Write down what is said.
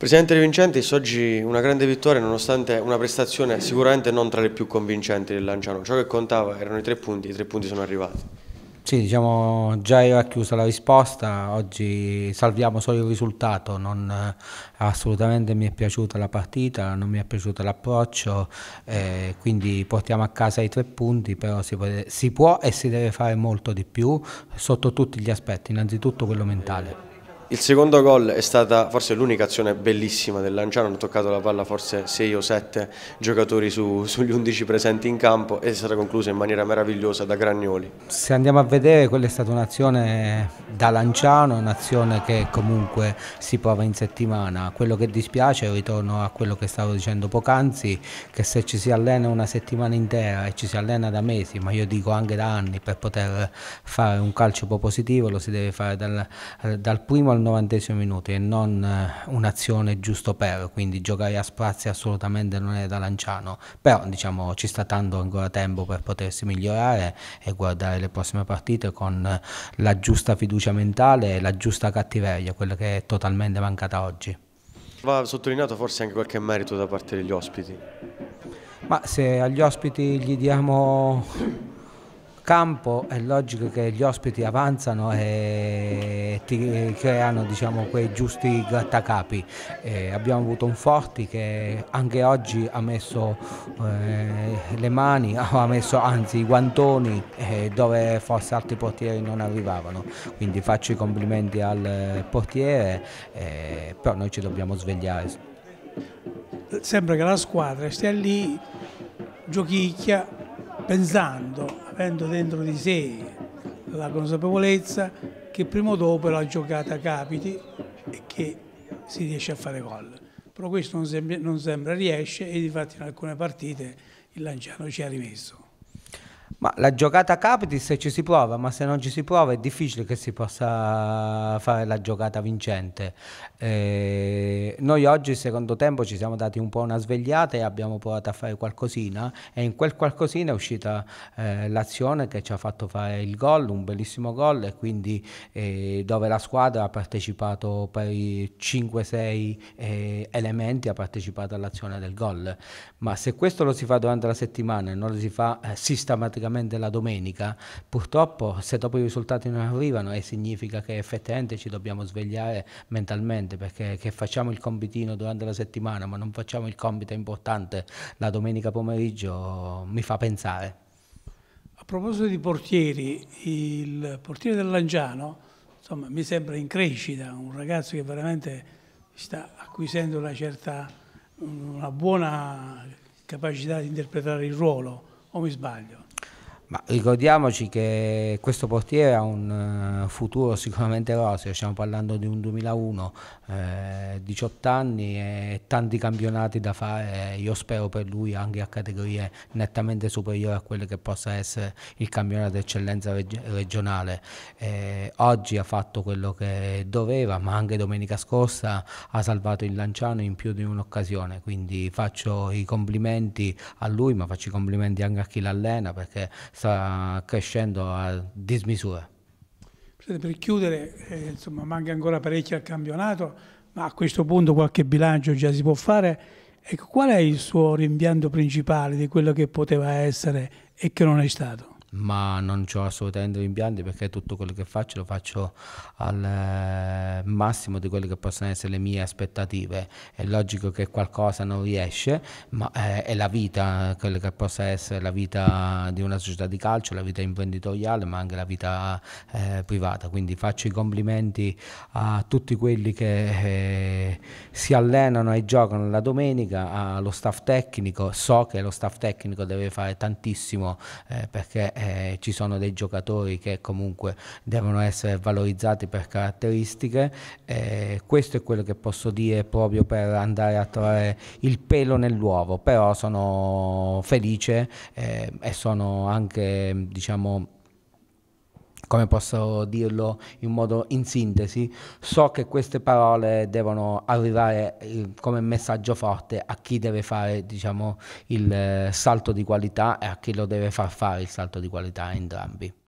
Presidente De Vincentis, oggi una grande vittoria nonostante una prestazione sicuramente non tra le più convincenti del Lanciano. Ciò che contava erano i tre punti, i tre punti sono arrivati. Sì, diciamo già era chiusa la risposta, oggi salviamo solo il risultato, non, eh, assolutamente mi è piaciuta la partita, non mi è piaciuto l'approccio, eh, quindi portiamo a casa i tre punti, però si, si può e si deve fare molto di più sotto tutti gli aspetti, innanzitutto quello mentale. Il secondo gol è stata forse l'unica azione bellissima del Lanciano, hanno toccato la palla forse 6 o 7 giocatori su, sugli 11 presenti in campo e è stata conclusa in maniera meravigliosa da Gragnoli. Se andiamo a vedere quella è stata un'azione da Lanciano, un'azione che comunque si prova in settimana. Quello che dispiace, ritorno a quello che stavo dicendo poc'anzi, che se ci si allena una settimana intera e ci si allena da mesi, ma io dico anche da anni, per poter fare un calcio un po' positivo lo si deve fare dal, dal primo al al 90 minuto e non eh, un'azione giusto per, quindi giocare a sprazzi assolutamente non è da Lanciano, però diciamo ci sta tanto ancora tempo per potersi migliorare e guardare le prossime partite con eh, la giusta fiducia mentale e la giusta cattiveria, quella che è totalmente mancata oggi. Va sottolineato forse anche qualche merito da parte degli ospiti. Ma se agli ospiti gli diamo campo è logico che gli ospiti avanzano e ti creano diciamo, quei giusti grattacapi. Eh, abbiamo avuto un Forti che anche oggi ha messo eh, le mani, ha messo anzi i guantoni eh, dove forse altri portieri non arrivavano. Quindi faccio i complimenti al portiere, eh, però noi ci dobbiamo svegliare. Sembra che la squadra stia lì, giochicchia, pensando, avendo dentro di sé la consapevolezza che prima o dopo la giocata capiti e che si riesce a fare gol. Però questo non sembra, non sembra riesce e infatti in alcune partite il Lanciano ci ha rimesso. Ma la giocata capiti se ci si prova, ma se non ci si prova è difficile che si possa fare la giocata vincente. Eh, noi oggi, secondo tempo, ci siamo dati un po' una svegliata e abbiamo provato a fare qualcosina e in quel qualcosina è uscita eh, l'azione che ci ha fatto fare il gol, un bellissimo gol e quindi eh, dove la squadra ha partecipato per i 5-6 eh, elementi, ha partecipato all'azione del gol. Ma se questo lo si fa durante la settimana e non lo si fa eh, sistematicamente, praticamente la domenica, purtroppo se dopo i risultati non arrivano eh, significa che effettivamente ci dobbiamo svegliare mentalmente perché che facciamo il compitino durante la settimana ma non facciamo il compito importante la domenica pomeriggio mi fa pensare. A proposito di portieri, il portiere del Langiano insomma, mi sembra in crescita, un ragazzo che veramente sta acquisendo una certa, una buona capacità di interpretare il ruolo, o mi sbaglio? Ma ricordiamoci che questo portiere ha un eh, futuro sicuramente roseo, stiamo parlando di un 2001, eh, 18 anni e tanti campionati da fare, eh, io spero per lui anche a categorie nettamente superiori a quelle che possa essere il campionato eccellenza reg regionale. Eh, oggi ha fatto quello che doveva, ma anche domenica scorsa ha salvato il Lanciano in più di un'occasione, quindi faccio i complimenti a lui, ma faccio i complimenti anche a chi l'allena perché sta crescendo a dismisura. per chiudere, eh, insomma, manca ancora parecchio al campionato, ma a questo punto qualche bilancio già si può fare. Ecco, qual è il suo rimpianto principale di quello che poteva essere e che non è stato? ma non ho assolutamente rimpianti perché tutto quello che faccio lo faccio al eh, massimo di quelle che possono essere le mie aspettative. È logico che qualcosa non riesce, ma eh, è la vita, quella che possa essere la vita di una società di calcio, la vita imprenditoriale, ma anche la vita eh, privata. Quindi faccio i complimenti a tutti quelli che eh, si allenano e giocano la domenica, allo staff tecnico. So che lo staff tecnico deve fare tantissimo eh, perché eh, ci sono dei giocatori che comunque devono essere valorizzati per caratteristiche. Eh, questo è quello che posso dire proprio per andare a trovare il pelo nell'uovo, però sono felice eh, e sono anche diciamo come posso dirlo in modo in sintesi, so che queste parole devono arrivare eh, come messaggio forte a chi deve fare diciamo, il eh, salto di qualità e a chi lo deve far fare il salto di qualità entrambi.